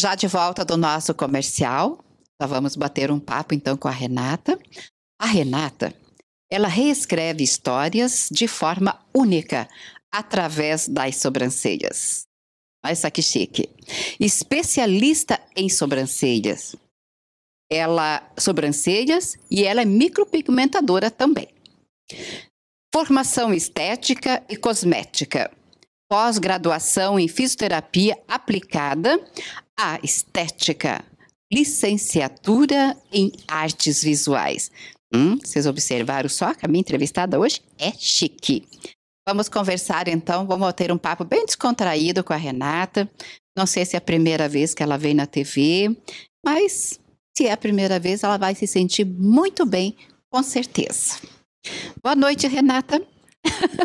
Já de volta do nosso comercial, já vamos bater um papo então com a Renata. A Renata, ela reescreve histórias de forma única, através das sobrancelhas. Olha só que chique. Especialista em sobrancelhas. Ela sobrancelhas e ela é micropigmentadora também. Formação estética e cosmética. Pós-graduação em fisioterapia aplicada, a estética, licenciatura em artes visuais. Hum, vocês observaram só que a minha entrevistada hoje é chique. Vamos conversar então, vamos ter um papo bem descontraído com a Renata. Não sei se é a primeira vez que ela vem na TV, mas se é a primeira vez, ela vai se sentir muito bem, com certeza. Boa noite, Renata.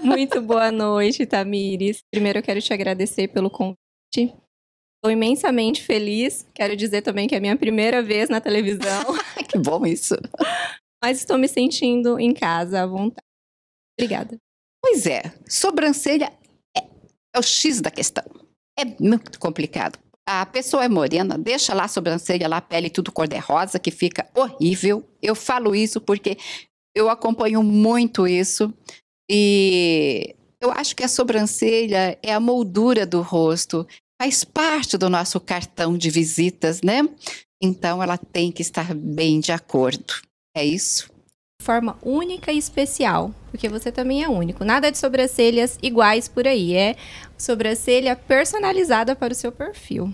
Muito boa noite, Tamires. Primeiro eu quero te agradecer pelo convite. Estou imensamente feliz. Quero dizer também que é minha primeira vez na televisão. que bom isso. Mas estou me sentindo em casa à vontade. Obrigada. Pois é, sobrancelha é, é o X da questão. É muito complicado. A pessoa é morena, deixa lá a sobrancelha, lá a pele tudo cor-de-rosa, que fica horrível. Eu falo isso porque eu acompanho muito isso. E eu acho que a sobrancelha é a moldura do rosto, faz parte do nosso cartão de visitas, né? Então ela tem que estar bem de acordo. É isso? Forma única e especial, porque você também é único. Nada de sobrancelhas iguais por aí, é sobrancelha personalizada para o seu perfil.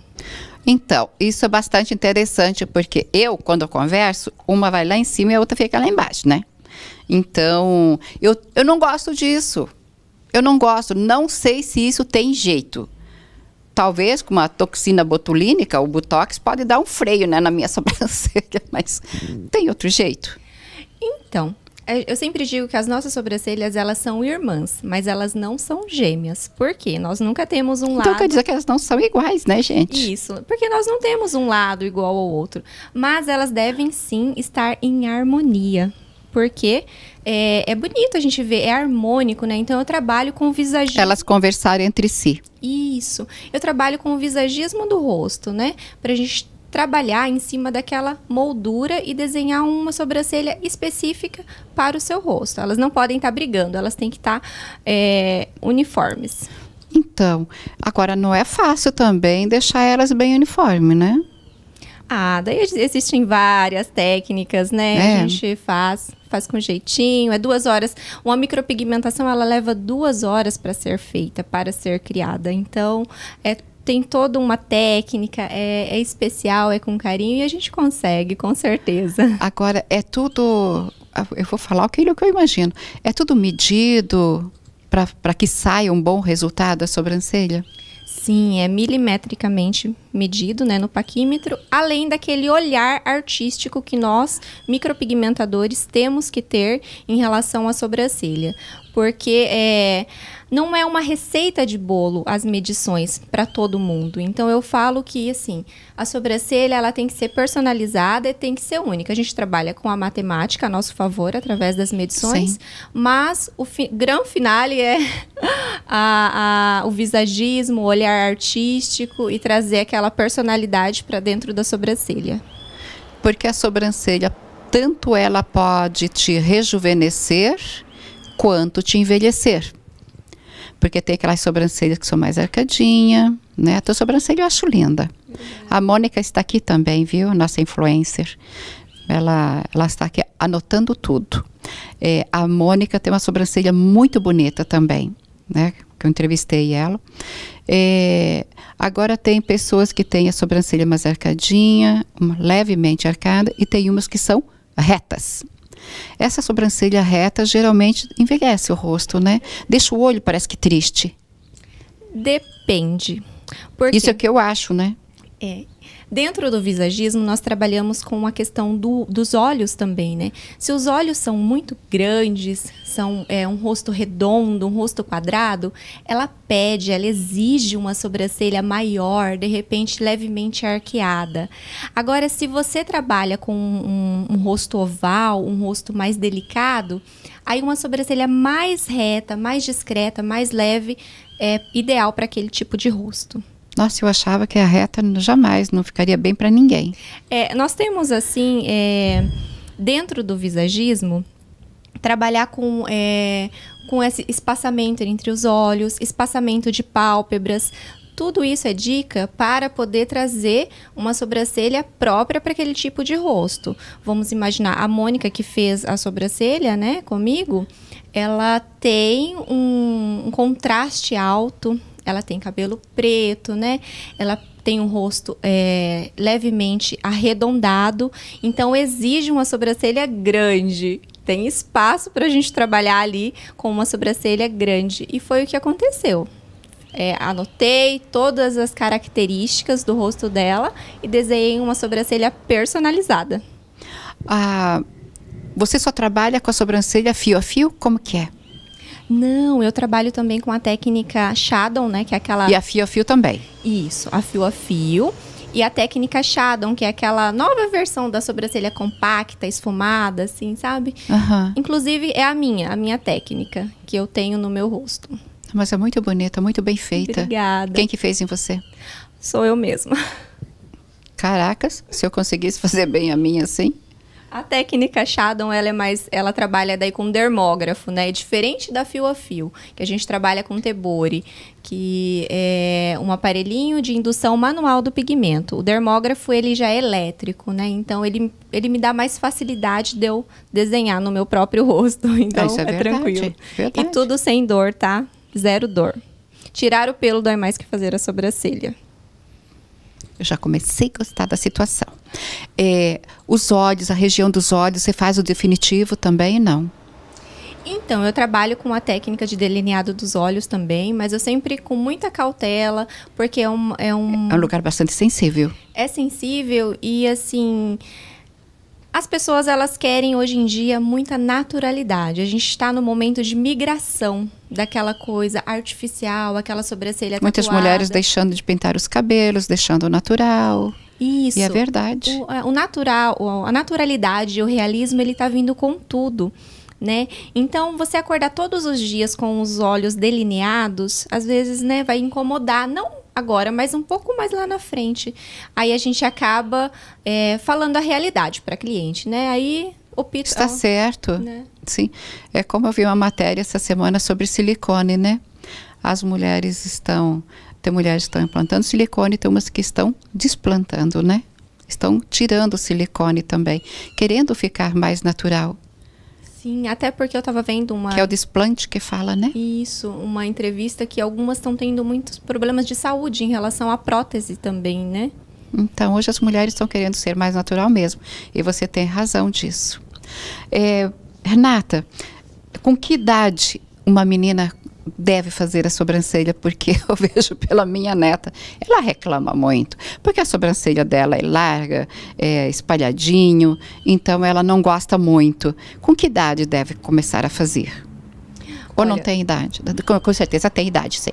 Então, isso é bastante interessante, porque eu, quando eu converso, uma vai lá em cima e a outra fica lá embaixo, né? Então, eu, eu não gosto disso. Eu não gosto, não sei se isso tem jeito talvez com uma toxina botulínica, o Botox pode dar um freio né, na minha sobrancelha, mas tem outro jeito. Então, é, eu sempre digo que as nossas sobrancelhas, elas são irmãs, mas elas não são gêmeas. Por quê? Nós nunca temos um lado... Então quer dizer que elas não são iguais, né, gente? Isso, porque nós não temos um lado igual ao outro. Mas elas devem sim estar em harmonia porque é, é, bonito a gente ver, é harmônico, né? Então eu trabalho com visagismo. Elas conversarem entre si. Isso. Eu trabalho com o visagismo do rosto, né? Pra gente trabalhar em cima daquela moldura e desenhar uma sobrancelha específica para o seu rosto. Elas não podem estar tá brigando, elas têm que estar tá, é, uniformes. Então, agora não é fácil também deixar elas bem uniforme, né? Ah, daí existem várias técnicas, né? É. A gente faz, faz com jeitinho. É duas horas. Uma micropigmentação ela leva duas horas para ser feita, para ser criada. Então, é tem toda uma técnica, é, é, especial, é com carinho e a gente consegue, com certeza. Agora, é tudo. Ah, eu vou falar aquilo que eu imagino. É tudo medido para que saia um bom resultado a sobrancelha? Sim, é milimetricamente medido né, no paquímetro, além daquele olhar artístico que nós, micropigmentadores, temos que ter em relação à sobrancelha. Porque é não é uma receita de bolo as medições para todo mundo. Então eu falo que assim, a sobrancelha ela tem que ser personalizada e tem que ser única. A gente trabalha com a matemática a nosso favor através das medições, Sim. mas o fi grande finale é a, a, o visagismo, o olhar artístico e trazer aquela personalidade para dentro da sobrancelha. Porque a sobrancelha tanto ela pode te rejuvenescer quanto te envelhecer. Porque tem aquelas sobrancelhas que são mais arcadinha, né? A tua sobrancelha eu acho linda. Uhum. A Mônica está aqui também, viu? Nossa influencer. Ela, ela está aqui anotando tudo. É, a Mônica tem uma sobrancelha muito bonita também, né? Que eu entrevistei ela. É, agora tem pessoas que têm a sobrancelha mais arcadinha, levemente arcada, e tem umas que são retas. Essa sobrancelha reta geralmente envelhece o rosto, né? Deixa o olho, parece que triste. Depende. Porque... Isso é o que eu acho, né? É, Dentro do visagismo, nós trabalhamos com a questão do, dos olhos também, né? Se os olhos são muito grandes, são é, um rosto redondo, um rosto quadrado, ela pede, ela exige uma sobrancelha maior, de repente levemente arqueada. Agora, se você trabalha com um, um rosto oval, um rosto mais delicado, aí uma sobrancelha mais reta, mais discreta, mais leve é ideal para aquele tipo de rosto. Nossa, eu achava que a reta jamais não ficaria bem para ninguém. É, nós temos assim, é, dentro do visagismo, trabalhar com é, com esse espaçamento entre os olhos, espaçamento de pálpebras. Tudo isso é dica para poder trazer uma sobrancelha própria para aquele tipo de rosto. Vamos imaginar a Mônica que fez a sobrancelha, né, comigo. Ela tem um, um contraste alto, ela tem cabelo preto, né? Ela tem um rosto é, levemente arredondado, então exige uma sobrancelha grande. Tem espaço para a gente trabalhar ali com uma sobrancelha grande. E foi o que aconteceu. É, anotei todas as características do rosto dela e desenhei uma sobrancelha personalizada. Ah, você só trabalha com a sobrancelha fio a fio? Como que é? Não, eu trabalho também com a técnica shadow, né? Que é aquela. E a fio a fio também. Isso, a fio a fio. E a técnica Shadow, que é aquela nova versão da sobrancelha compacta, esfumada, assim, sabe? Uhum. Inclusive, é a minha, a minha técnica que eu tenho no meu rosto. Mas é muito bonita, muito bem feita. Obrigada. Quem que fez em você? Sou eu mesma. Caracas, se eu conseguisse fazer bem a minha assim. A técnica Shadow, ela é mais, ela trabalha daí com dermógrafo, né? É diferente da fio a fio, que a gente trabalha com tebore, que é um aparelhinho de indução manual do pigmento. O dermógrafo ele já é elétrico, né? Então ele, ele me dá mais facilidade de eu desenhar no meu próprio rosto. Então é, é verdade, tranquilo. Verdade. E tudo sem dor, tá? Zero dor. Tirar o pelo dói mais que fazer a sobrancelha. Eu já comecei a gostar da situação. É, os olhos, a região dos olhos, você faz o definitivo também? Não. Então, eu trabalho com a técnica de delineado dos olhos também, mas eu sempre com muita cautela, porque é um. É um, é um lugar bastante sensível. É sensível e, assim, as pessoas elas querem hoje em dia muita naturalidade. A gente está no momento de migração daquela coisa artificial, aquela sobrancelha Muitas tatuada. mulheres deixando de pintar os cabelos, deixando o natural. Isso. E é verdade. O, é, o natural, a naturalidade, o realismo, ele está vindo com tudo. Né? Então, você acordar todos os dias com os olhos delineados, às vezes, né, vai incomodar, não agora, mas um pouco mais lá na frente. Aí a gente acaba é, falando a realidade para cliente, né? Aí opta. Está certo. Né? Sim. É como eu vi uma matéria essa semana sobre silicone, né? As mulheres estão. Tem mulheres que estão implantando silicone, tem umas que estão desplantando, né? Estão tirando silicone também, querendo ficar mais natural. Sim, até porque eu estava vendo uma. Que é o desplante que fala, né? Isso, uma entrevista que algumas estão tendo muitos problemas de saúde em relação à prótese também, né? Então, hoje as mulheres estão querendo ser mais natural mesmo. E você tem razão disso. É, Renata, com que idade uma menina deve fazer a sobrancelha, porque eu vejo pela minha neta, ela reclama muito, porque a sobrancelha dela é larga, é espalhadinho, então ela não gosta muito. Com que idade deve começar a fazer? Ou não tem idade? Com, com, certeza tem idade, sim.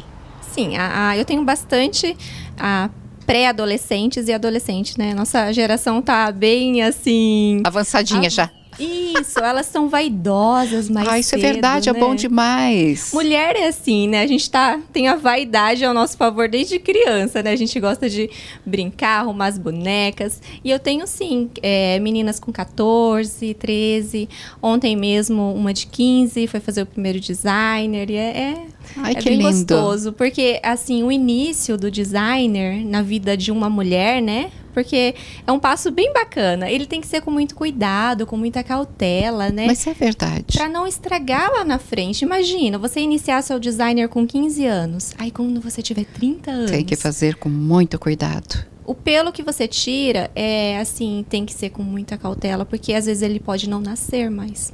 Sim, a, a, eu tenho bastante a, pré-adolescentes e adolescentes, né? Nossa geração tá bem assim. Avançadinha já. Isso, elas são vaidosas mais Ah, isso é cedo, é verdade, né? é bom demais. Mulher é assim, né? A gente tá, tem a vaidade ao nosso favor desde criança, né? A gente gosta de brincar, arrumar as bonecas. E eu tenho, sim, é, meninas com 14, 13. Ontem mesmo, uma de 15 foi fazer o primeiro designer. E é, é, Ai, é bem lindo. gostoso. Porque, assim, o início do designer na vida de uma mulher, né? porque é um passo bem bacana. Ele tem que ser com muito cuidado, com muita cautela, né? Mas é verdade. Para não estragar lá na frente. Imagina, você iniciar seu designer com 15 anos, aí quando você tiver 30 anos. Tem que fazer com muito cuidado o pelo que você tira é assim tem que ser com muita cautela porque às vezes ele pode não nascer mais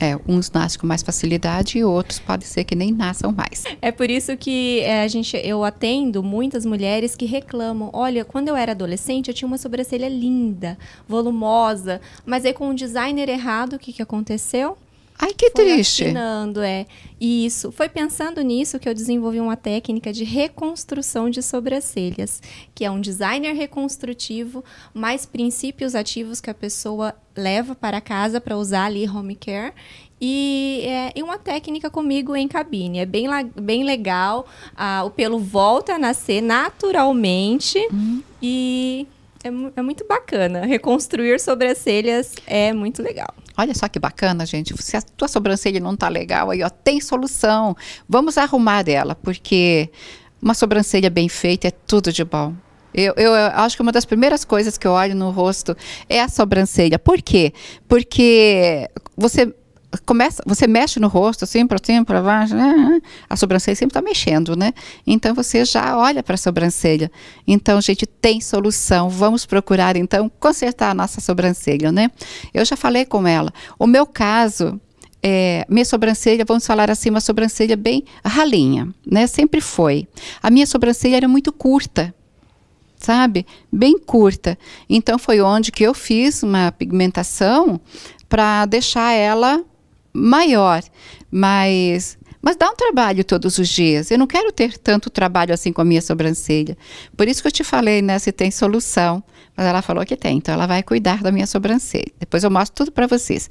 é, uns nascem com mais facilidade e outros pode ser que nem nasçam mais. É por isso que é, a gente, eu atendo muitas mulheres que reclamam: olha, quando eu era adolescente eu tinha uma sobrancelha linda, volumosa, mas aí com um designer errado, o que, que aconteceu? Ai, que foi triste. Afinando, é. E isso. Foi pensando nisso que eu desenvolvi uma técnica de reconstrução de sobrancelhas, que é um designer reconstrutivo, mais princípios ativos que a pessoa leva para casa para usar ali home care. E, é, e, uma técnica comigo em cabine. É bem, bem legal. Ah, o pelo volta a nascer naturalmente. Hum. E é, é muito bacana. Reconstruir sobrancelhas é muito legal. Olha só que bacana, gente. Se a tua sobrancelha não tá legal, aí ó, tem solução. Vamos arrumar ela, porque uma sobrancelha bem feita é tudo de bom. Eu, eu, eu, acho que uma das primeiras coisas que eu olho no rosto é a sobrancelha. Por quê? Porque você começa, você mexe no rosto, assim, para cima, para baixo, né? a sobrancelha sempre está mexendo, né? Então você já olha para a sobrancelha. Então, gente, tem solução. Vamos procurar, então, consertar a nossa sobrancelha, né? Eu já falei com ela. O meu caso. É, minha sobrancelha, vamos falar assim, uma sobrancelha bem ralinha, né? Sempre foi. A minha sobrancelha era muito curta, sabe? Bem curta. Então foi onde que eu fiz uma pigmentação para deixar ela maior, mas mas dá um trabalho todos os dias. Eu não quero ter tanto trabalho assim com a minha sobrancelha. Por isso que eu te falei, né, se tem solução. Mas ela falou que tem, então ela vai cuidar da minha sobrancelha. Depois eu mostro tudo para vocês.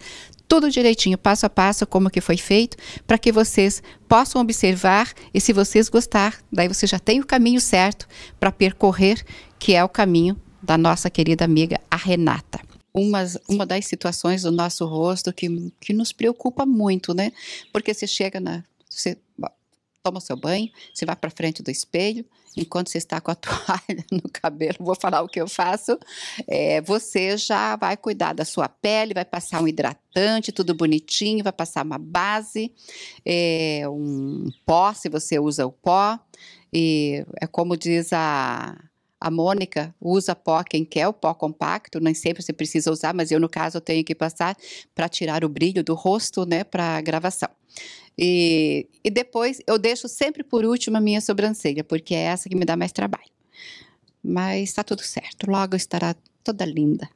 Tudo direitinho, passo a passo, como que foi feito, para que vocês possam observar e se vocês gostar, daí você já tem o caminho certo para percorrer, que é o caminho da nossa querida amiga, a Renata uma, uma das situações do nosso rosto que, que nos preocupa muito, né? Porque você chega na. Você toma seu banho, você vai para frente do espelho, enquanto você está com a toalha no cabelo, vou falar o que eu faço, é, você já vai cuidar da sua pele, vai passar um hidratante, tudo bonitinho, vai passar uma base, é, um pó, se você usa o pó, e é como diz a a Mônica usa pó quem quer, o pó compacto, nem sempre você precisa usar, mas eu, no caso, tenho que passar para tirar o brilho do rosto, né, para a gravação. E, e depois eu deixo sempre por último a minha sobrancelha, porque é essa que me dá mais trabalho. Mas está tudo certo, logo estará toda linda.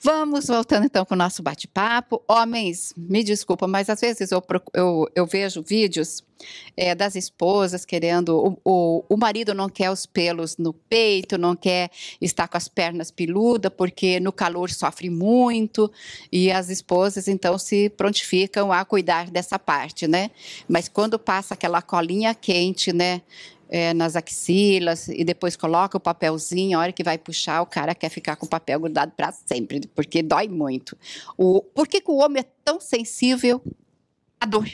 Vamos voltando então com o nosso bate-papo. Homens, me desculpa, mas às vezes eu, eu, eu vejo vídeos é, das esposas querendo. O, o, o, marido não quer os pelos no peito, não quer estar com as pernas peludas porque no calor sofre muito. E as esposas então se prontificam a cuidar dessa parte, né? Mas quando passa aquela colinha quente, né? é, nas axilas e depois coloca o papelzinho, a hora que vai puxar, o cara quer ficar com o papel grudado para sempre, porque dói muito. O, por que, que o homem é tão sensível à dor?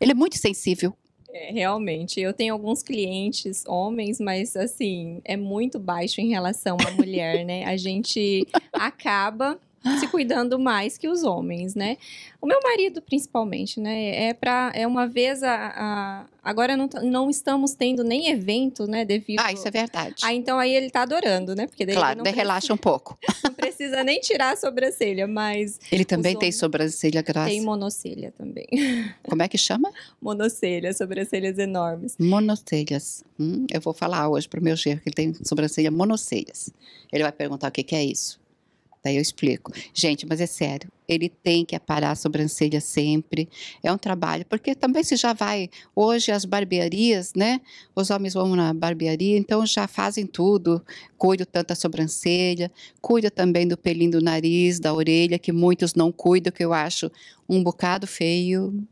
Ele é muito sensível. É, realmente, eu tenho alguns clientes homens, mas assim, é muito baixo em relação à mulher, né? A gente acaba se cuidando mais que os homens, né? O meu marido, principalmente, né? É pra é uma vez a, a, agora não, não estamos tendo nem evento, né? Devido. Ah, isso é verdade. Ah, então aí ele tá adorando, né? Porque daí claro, daí precisa... relaxa um pouco. não precisa nem tirar a sobrancelha, mas. Ele também tem sobrancelha grossa. Tem monocelha também. Como é que chama? Monocelha, sobrancelhas enormes. Monocelhas. Hum, eu vou falar hoje pro meu chefe que ele tem sobrancelha monocelhas. Ele vai perguntar o que, que é isso. Daí eu explico. Gente, mas é sério, ele tem que aparar a sobrancelha sempre. É um trabalho, porque também se já vai hoje as barbearias, né? Os homens vão na barbearia, então já fazem tudo, cuida tanto da sobrancelha, cuida também do pelinho do nariz, da orelha, que muitos não cuidam, que eu acho um bocado feio.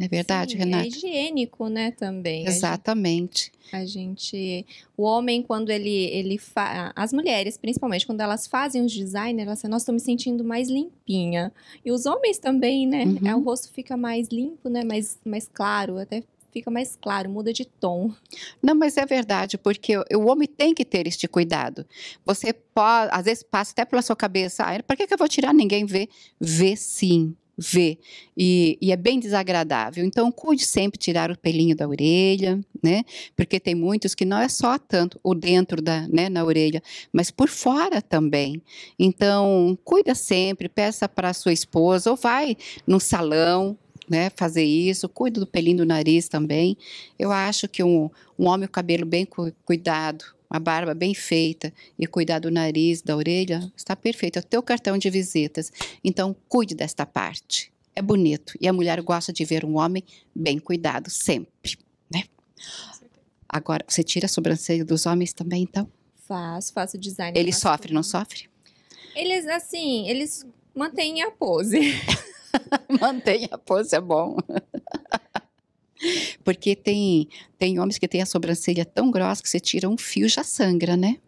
Não é verdade, Sim, é Renata? É higiênico, né, também. Exatamente. A gente, o homem quando ele ele fa... as mulheres, principalmente quando elas fazem os designers, elas falam, nossa, me sentindo mais limpinha. E os homens também, né? Uhum. É, o rosto fica mais limpo, né, mais mais claro, até fica mais claro, muda de tom. Não, mas é verdade, porque o homem tem que ter este cuidado. Você pode, às vezes passa até pela sua cabeça, ah, para que, que eu vou tirar? Ninguém vê. Vê sim vê e, e, é bem desagradável. Então, cuide sempre tirar o pelinho da orelha, né? Porque tem muitos que não é só tanto o dentro da, né, na orelha, mas por fora também. Então, cuida sempre, peça para sua esposa ou vai num salão, né, fazer isso, cuida do pelinho do nariz também. Eu acho que um, um homem com cabelo bem cu cuidado, uma barba bem feita e cuidar do nariz, da orelha, está perfeito. É o teu cartão de visitas. Então, cuide desta parte. É bonito. E a mulher gosta de ver um homem bem cuidado sempre, né? Agora, você tira a sobrancelha dos homens também, então? Faço, faço design. Ele sofre, tudo. não sofre? Eles, assim, eles mantêm a pose. mantém a pose, é bom. Porque tem, tem homens que têm a sobrancelha tão grossa que você tira um fio já sangra, né?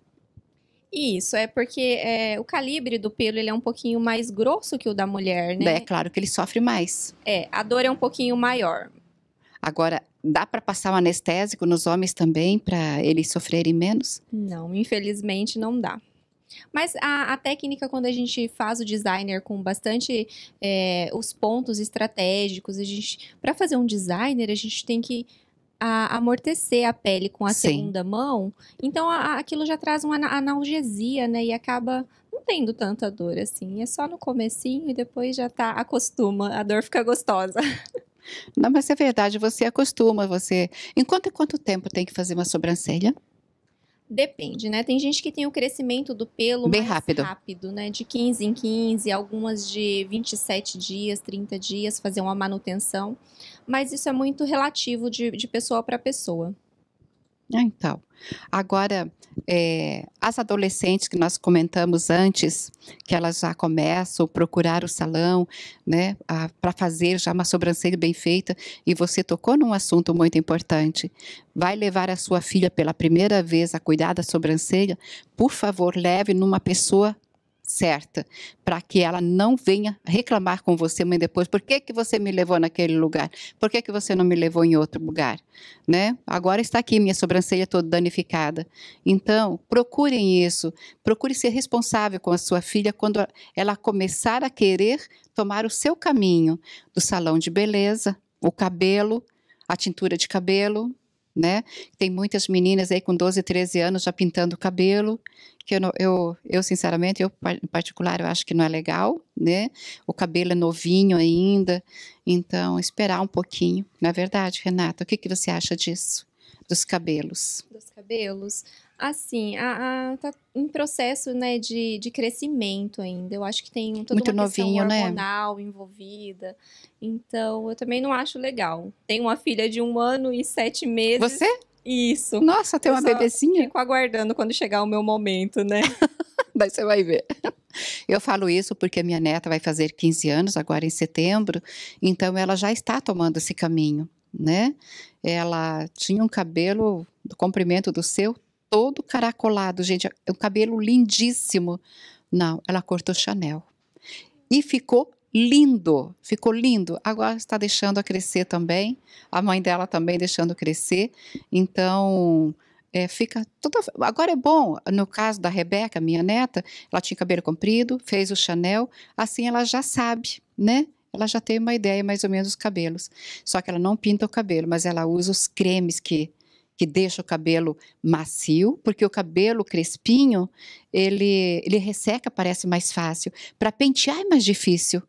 Isso, é porque é, o calibre do pelo ele é um pouquinho mais grosso que o da mulher, né? É claro que ele sofre mais. É, a dor é um pouquinho maior. Agora, dá para passar um anestésico nos homens também para eles sofrerem menos? Não, infelizmente não dá. Mas a, a, técnica, quando a gente faz o designer com bastante é, os pontos estratégicos, a gente para fazer um designer a gente tem que a, amortecer a pele com a Sim. segunda mão, então a, aquilo já traz uma analgesia, né? E acaba não tendo tanta dor assim. É só no comecinho e depois já tá acostuma, a dor fica gostosa. Não, mas é verdade, você acostuma, você. Enquanto quanto tempo tem que fazer uma sobrancelha? Depende, né? Tem gente que tem o crescimento do pelo Bem mais rápido. rápido, né? De 15 em 15, algumas de 27 dias, 30 dias, fazer uma manutenção. Mas isso é muito relativo de, de pessoa para pessoa. É, então, agora, é, as adolescentes que nós comentamos antes, que elas já começam a procurar o salão, né, para fazer já uma sobrancelha bem feita, e você tocou num assunto muito importante. Vai levar a sua filha pela primeira vez a cuidar da sobrancelha? Por favor, leve numa pessoa certa, para que ela não venha reclamar com você, mãe, depois, por que, que você me levou naquele lugar? Por que, que você não me levou em outro lugar? Né? Agora está aqui minha sobrancelha toda danificada. Então, procurem isso, procure ser responsável com a sua filha quando ela começar a querer tomar o seu caminho do salão de beleza, o cabelo, a tintura de cabelo, né? Tem muitas meninas aí com 12, 13 anos já pintando o cabelo, que eu, eu, eu sinceramente, eu em particular, eu acho que não é legal, né? O cabelo é novinho ainda, então esperar um pouquinho. Na é verdade, Renata, o que, que você acha disso? Dos cabelos. Dos cabelos. Assim, a, a, tá em processo né, de, de crescimento ainda. Eu acho que tem toda Muito uma novinho, questão né? hormonal né? envolvida. Então, eu também não acho legal. Tenho uma filha de um ano e sete meses. Você? Isso. Nossa, tem eu uma bebezinha? Fico aguardando quando chegar o meu momento, né? Mas você vai ver. Eu falo isso porque a minha neta vai fazer 15 anos agora em setembro, então ela já está tomando esse caminho, né? Ela tinha um cabelo do comprimento do seu todo caracolado, gente, o cabelo lindíssimo. Não, ela cortou Chanel. E ficou lindo, ficou lindo. Agora está deixando a crescer também, a mãe dela também deixando crescer. Então, é, fica toda. Agora é bom, no caso da Rebeca, minha neta, ela tinha cabelo comprido, fez o Chanel, assim ela já sabe, né? Ela já tem uma ideia mais ou menos dos cabelos. Só que ela não pinta o cabelo, mas ela usa os cremes que que deixa o cabelo macio, porque o cabelo crespinho, ele, ele resseca, parece mais fácil. Para pentear é mais difícil,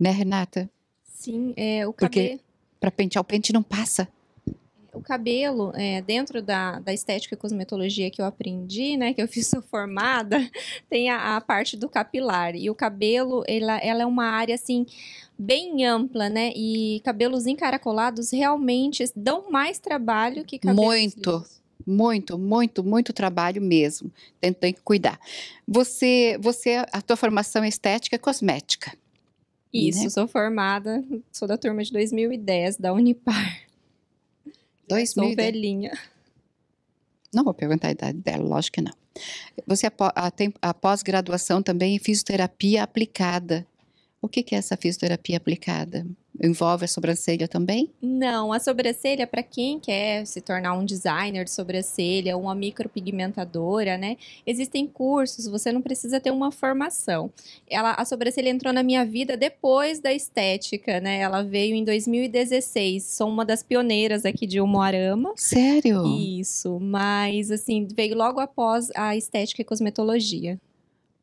né, Renata? Sim, é, o cabelo... Porque para pentear, o pente não passa o cabelo, é, dentro da, da estética e cosmetologia que eu aprendi, né, que eu fiz sou formada, tem a, a, parte do capilar. E o cabelo, ela, ela é uma área, assim, bem ampla, né? E cabelos encaracolados realmente dão mais trabalho que cabelos. Muito. Lisos. Muito, muito, muito trabalho mesmo. Tem, tem que cuidar. Você, você, a tua formação é estética e cosmética. Isso, né? sou formada, sou da turma de 2010 da Unipar. 2000. Sou velhinha. Não vou perguntar a idade dela, lógico que não. Você após a, a pós-graduação também em fisioterapia aplicada. O que, que é essa fisioterapia aplicada? Envolve a sobrancelha também? Não, a sobrancelha, para quem quer se tornar um designer de sobrancelha, uma micropigmentadora, né? Existem cursos, você não precisa ter uma formação. Ela, a sobrancelha entrou na minha vida depois da estética, né? Ela veio em 2016. Sou uma das pioneiras aqui de Humorama? Sério? Isso, mas assim, veio logo após a estética e cosmetologia.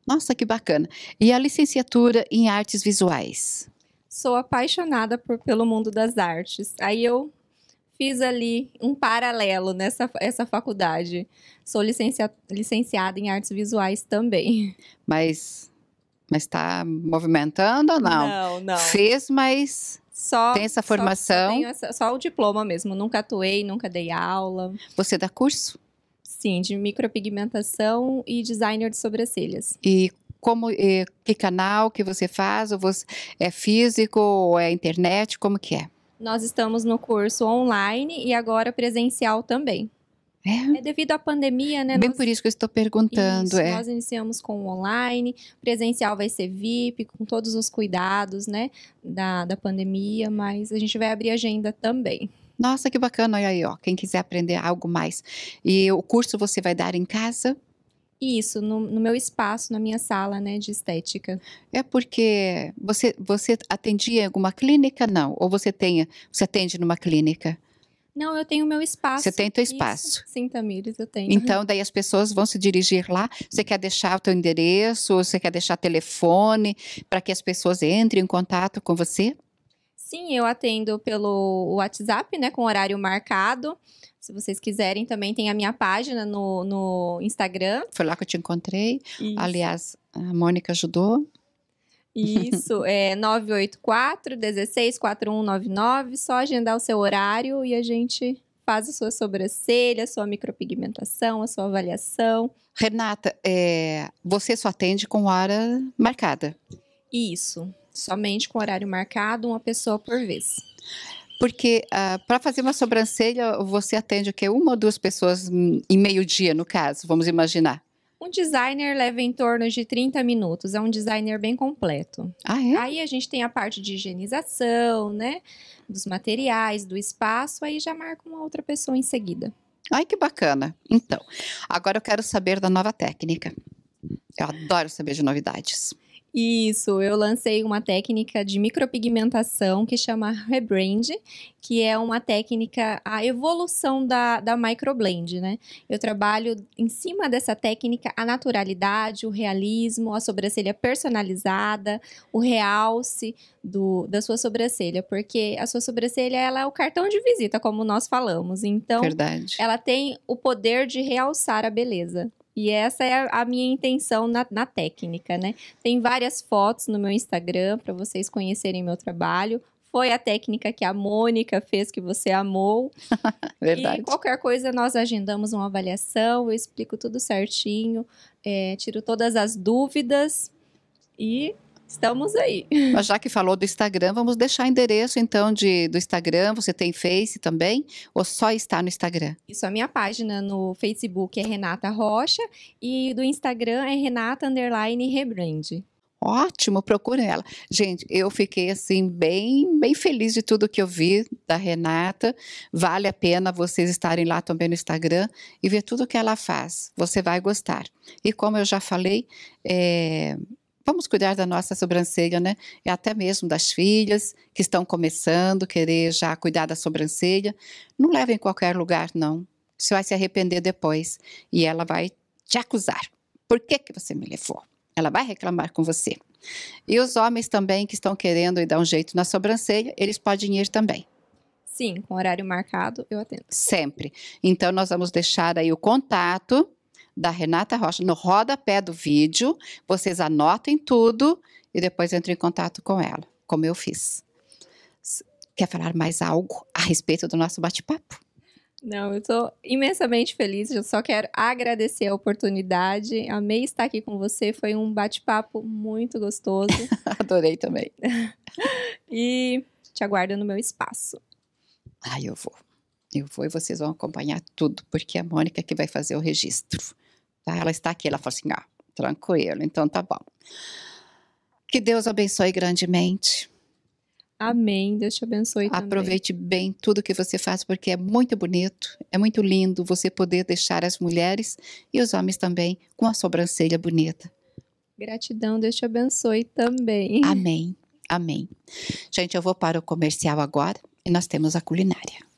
Nossa, que bacana. E a licenciatura em artes visuais? Sou apaixonada por, pelo mundo das artes. Aí eu fiz ali um paralelo nessa essa faculdade. Sou licencia, licenciada em artes visuais também. Mas mas está movimentando ou não? Não, não. Fez, mas só tem essa formação. Só, essa, só o diploma mesmo. Nunca atuei, nunca dei aula. Você dá curso? Sim, de micropigmentação e designer de sobrancelhas. E como e, que canal que você faz? Ou você, é físico ou é internet? Como que é? Nós estamos no curso online e agora presencial também. É. é devido à pandemia, né? Bem nós... por isso que eu estou perguntando. Isso, é. Nós iniciamos com o online, presencial vai ser VIP, com todos os cuidados, né? Da, da pandemia, mas a gente vai abrir agenda também. Nossa, que bacana, olha aí, ó. Quem quiser aprender algo mais. E o curso você vai dar em casa? Isso, no, no, meu espaço, na minha sala, né, de estética. É porque você, você atendia em alguma clínica? Não. Ou você tenha, você atende numa clínica? Não, eu tenho meu espaço. Você tem teu espaço. Isso. Sim, Tamires, eu tenho. Então, daí as pessoas vão se dirigir lá. Você quer deixar o teu endereço, você quer deixar telefone para que as pessoas entrem em contato com você? Sim, eu atendo pelo WhatsApp, né, com horário marcado. Se vocês quiserem, também tem a minha página no, no Instagram. Foi lá que eu te encontrei. Isso. Aliás, a Mônica ajudou. Isso, é 984-164199. Só agendar o seu horário e a gente faz a sua sobrancelha, a sua micropigmentação, a sua avaliação. Renata, é, você só atende com hora marcada. Isso somente com horário marcado, uma pessoa por vez. Porque uh, ah, para fazer uma sobrancelha, você atende o quê? Uma ou duas pessoas em meio-dia, no caso, vamos imaginar. Um designer leva em torno de 30 minutos, é um designer bem completo. Ah, é? Aí a gente tem a parte de higienização, né? Dos materiais, do espaço, aí já marca uma outra pessoa em seguida. Ai, que bacana. Então, agora eu quero saber da nova técnica. Eu adoro saber de novidades. Isso, eu lancei uma técnica de micropigmentação que chama Rebrand, que é uma técnica, a evolução da, da microblend, né? Eu trabalho em cima dessa técnica a naturalidade, o realismo, a sobrancelha personalizada, o realce do, da sua sobrancelha, porque a sua sobrancelha ela é o cartão de visita, como nós falamos. Então, Verdade. ela tem o poder de realçar a beleza. E essa é a minha intenção na, na técnica, né? Tem várias fotos no meu Instagram para vocês conhecerem meu trabalho. Foi a técnica que a Mônica fez que você amou. Verdade. E qualquer coisa nós agendamos uma avaliação, eu explico tudo certinho, é, tiro todas as dúvidas e Estamos aí. Mas já que falou do Instagram, vamos deixar endereço então de, do Instagram. Você tem Face também? Ou só está no Instagram? Isso, a minha página no Facebook é Renata Rocha e do Instagram é Renata Underline Rebrand. Ótimo, procura ela. Gente, eu fiquei assim bem, bem feliz de tudo que eu vi da Renata. Vale a pena vocês estarem lá também no Instagram e ver tudo que ela faz. Você vai gostar. E como eu já falei, é, vamos cuidar da nossa sobrancelha, né? E até mesmo das filhas que estão começando, a querer já cuidar da sobrancelha. Não leve em qualquer lugar, não. Você vai se arrepender depois e ela vai te acusar. Por que, que você me levou? Ela vai reclamar com você. E os homens também que estão querendo e dar um jeito na sobrancelha, eles podem ir também. Sim, com horário marcado, eu atendo. Sempre. Então, nós vamos deixar aí o contato da Renata Rocha, no rodapé do vídeo. Vocês anotem tudo e depois entram em contato com ela, como eu fiz. Quer falar mais algo a respeito do nosso bate-papo? Não, eu estou imensamente feliz. Eu só quero agradecer a oportunidade. Amei estar aqui com você. Foi um bate-papo muito gostoso. Adorei também. e te aguardo no meu espaço. Ah, eu vou. Eu vou e vocês vão acompanhar tudo, porque é a Mônica que vai fazer o registro. Tá? Ela está aqui, ela fala assim, ah, tranquilo, então tá bom. Que Deus abençoe grandemente. Amém. Deus te abençoe também. Aproveite bem tudo que você faz, porque é muito bonito, é muito lindo você poder deixar as mulheres e os homens também com a sobrancelha bonita. Gratidão, Deus te abençoe também. Amém. Amém. Gente, eu vou para o comercial agora e nós temos a culinária.